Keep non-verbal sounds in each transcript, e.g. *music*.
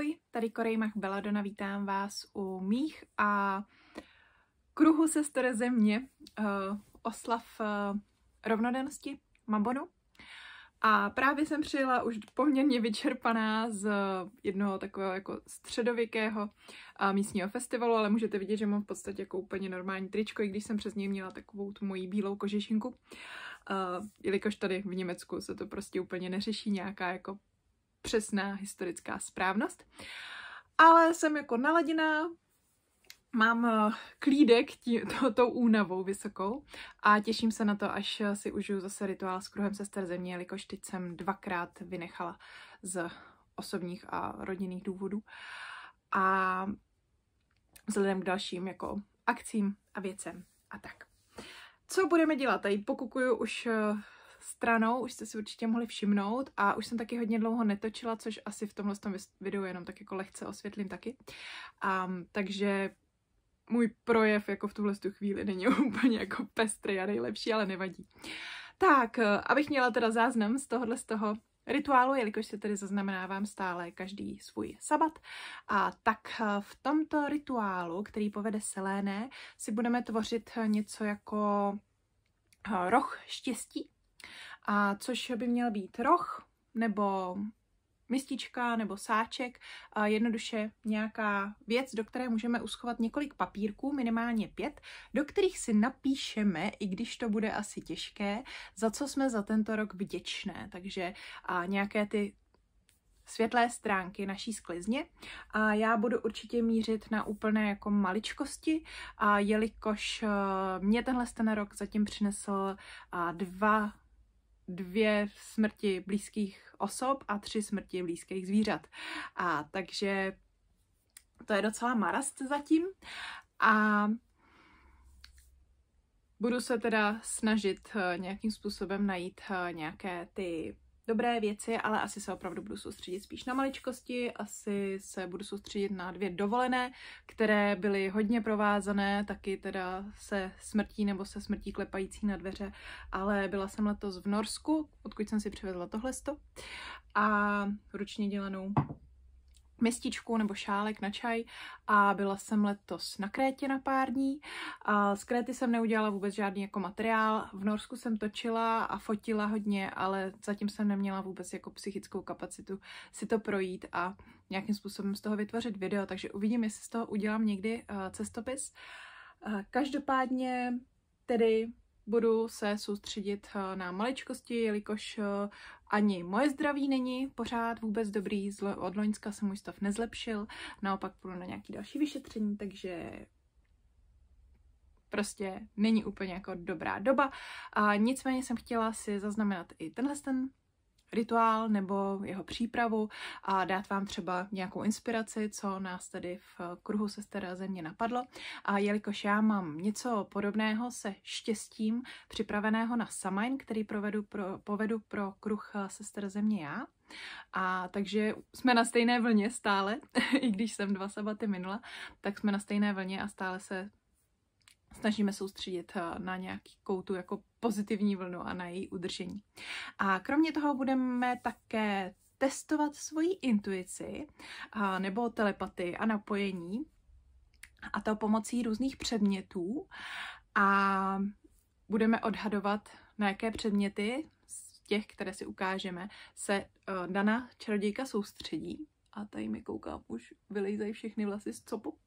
Ahoj, tady Korej Mach Beladona, vítám vás u mých a kruhu sestore země uh, oslav uh, rovnodennosti Mabonu. A právě jsem přijela už poměrně vyčerpaná z jednoho takového jako středověkého eh, místního festivalu, ale můžete vidět, že mám v podstatě jako úplně normální tričko, i když jsem přes něj měla takovou tu moji bílou kožešinku. Uh, jelikož tady v Německu se to prostě úplně neřeší nějaká jako přesná historická správnost. Ale jsem jako naladěná, mám eh, klídek tí, *laughs* to, tou únavou vysokou a těším se na to, až eh, si užiju zase rituál s kruhem sester země, jelikož teď jsem dvakrát vynechala z osobních a rodinných důvodů. A vzhledem k dalším jako akcím a věcem a tak. Co budeme dělat? Tady pokukuju už eh, stranou, už jste si určitě mohli všimnout a už jsem taky hodně dlouho netočila, což asi v tomhle videu jenom tak jako lehce osvětlím taky. Um, takže můj projev jako v tuhle chvíli není *laughs* úplně jako pestrý a nejlepší, ale nevadí. Tak, eh, abych měla teda záznam z tohohle z toho rituálu, jelikož se tedy zaznamenávám stále každý svůj sabat. A tak eh, v tomto rituálu, který povede Seléné, si budeme tvořit eh, něco jako roh štěstí a což by měl být roh nebo mistička nebo sáček, jednoduše nějaká věc, do které můžeme uschovat několik papírků, minimálně pět, do kterých si napíšeme, i když to bude asi těžké, za co jsme za tento rok vděčné. Takže a nějaké ty světlé stránky naší sklizně a já budu určitě mířit na úplné jako maličkosti, a jelikož e, mě tenhle ten rok zatím přinesl dva dvě smrti blízkých osob a tři smrti blízkých zvířat. A takže to je docela marast zatím. A budu se teda snažit eh, nějakým způsobem najít eh, nějaké ty dobré věci, ale asi se opravdu budu soustředit spíš na maličkosti, asi se budu soustředit na dvě dovolené, které byly hodně provázané, taky teda se smrtí nebo se smrtí klepající na dveře, ale byla jsem letos v Norsku, odkud jsem si přivezla tohlesto a ručně dělanou mističku nebo šálek na čaj a byla jsem letos na Krétě na pár dní. A z Kréty jsem neudělala vůbec žádný jako materiál. V Norsku jsem točila a fotila hodně, ale zatím jsem neměla vůbec jako psychickou kapacitu si to projít a nějakým způsobem z toho vytvořit video, takže uvidím, jestli z toho udělám někdy eh, cestopis. Eh, každopádně tedy budu se soustředit eh, na maličkosti, jelikož eh, ani moje zdraví není pořád vůbec dobrý, od loňska se můj stav nezlepšil, naopak půjdu na nějaké další vyšetření, takže prostě není úplně jako dobrá doba. A nicméně jsem chtěla si zaznamenat i tenhle ten rituál nebo jeho přípravu a dát vám třeba nějakou inspiraci, co nás tedy v kruhu sester země napadlo. A jelikož já mám něco podobného se štěstím připraveného na Samajn, který provedu pro, povedu pro kruh sester země já, a takže jsme na stejné vlně stále, *laughs* i když jsem dva sabaty minula, tak jsme na stejné vlně a stále se snažíme soustředit eh, na nějakou tu jako pozitivní vlnu a na její udržení. A kromě toho budeme také testovat svoji intuici eh, nebo telepaty a napojení a to pomocí různých předmětů a budeme odhadovat, na jaké předměty z těch, které si ukážeme, se eh, daná čarodějka soustředí. A tady mi koukám, už vylejzají všechny vlasy z copu.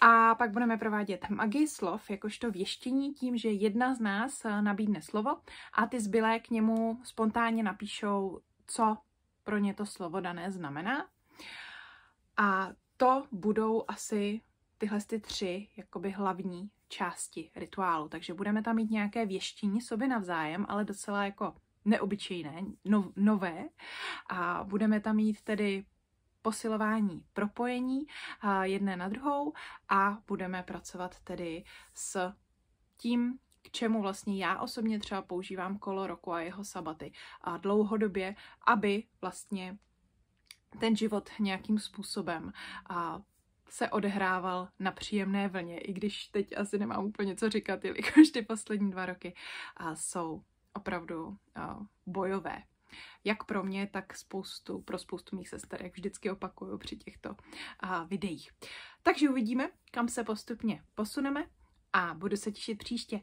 A pak budeme provádět magii slov, jakožto věštění tím, že jedna z nás eh, nabídne slovo a ty zbylé k němu spontánně napíšou, co pro ně to slovo dané znamená. A to budou asi tyhle ty tři jakoby hlavní části rituálu. Takže budeme tam mít nějaké věštění sobě navzájem, ale docela jako neobyčejné, no, nové. A budeme tam mít tedy posilování propojení jedné na druhou a budeme pracovat tedy s tím, k čemu vlastně já osobně třeba používám kolo roku a jeho sabaty a dlouhodobě, aby vlastně ten život nějakým způsobem a se odehrával na příjemné vlně, i když teď asi nemám úplně co říkat, jelikož ty poslední dva roky a jsou opravdu a, bojové jak pro mě, tak spoustu, pro spoustu mých sester, jak vždycky opakuju při těchto uh, videích. Takže uvidíme, kam se postupně posuneme a budu se těšit příště.